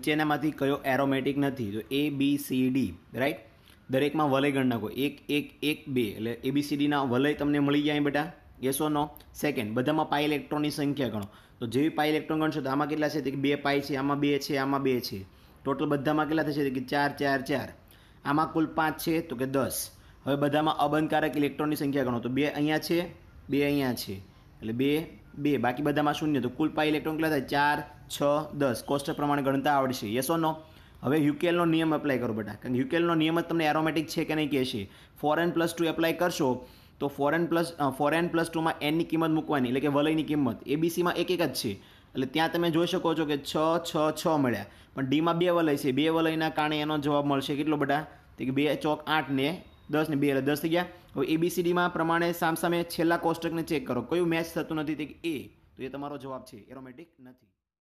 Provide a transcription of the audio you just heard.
નીચેનામાંથી કયો એરોમેટિક નથી તો A B C D right દરેકમાં વલય ગણ નાખો એક એક એક બે એટલે એ બી સી ડીના વલય તમને મળી જાય બેટા યસ ઓર નો સેકન્ડ બધામાં પાઈ ઇલેક્ટ્રોનની સંખ્યા ગણો તો જેવી પાઈ ઇલેક્ટ્રોન ગણશો તો આમાં કેટલા છે કે બે પાઈ છે આમાં બે છે આમાં બે છે ટોટલ બધામાં કેટલા થશે કે ચાર ચાર ચાર આમાં કુલ પાંચ છે તો કે દસ હવે બધામાં અબંધકારક ઇલેક્ટ્રોનની સંખ્યા ગણો તો બે અહીંયા છે બે અહીંયા છે એટલે બે બે બાકી બધામાં શૂન્ય તો કુલ પાઈ ઇલેક્ટ્રોન કેટલા થાય ચાર છ દસ કોષ્ટ પ્રમાણે ગણતા આવડશે યસ ઓર નો હવે યુકેલનો નિયમ એપ્લાય કરો બેટા કારણ કે યુકેલનો નિયમ જ તમને એરોમેટિક છે કે નહીં કહેશે ફોરેન પ્લસ ટુ એપ્લાય કરશો તો ફોરેન પ્લસ ફોરેન પ્લસ ટુમાં એનની કિંમત મૂકવાની એટલે કે વલયની કિંમત એબીસીમાં એક એક જ છે એટલે ત્યાં તમે જોઈ શકો છો કે છ છ છ મળ્યા પણ ડીમાં બે વલય છે બે વલયના કારણે એનો જવાબ મળશે કેટલો બધા તો કે બે ચોક આઠ ને દસ ને બે એટલે દસ થઈ ગયા હવે એબીસીડીમાં પ્રમાણે સામસામે છેલ્લા કોષ્ટકને ચેક કરો કયું મેચ થતું નથી તે એ તો એ તમારો જવાબ છે એરોમેટિક નથી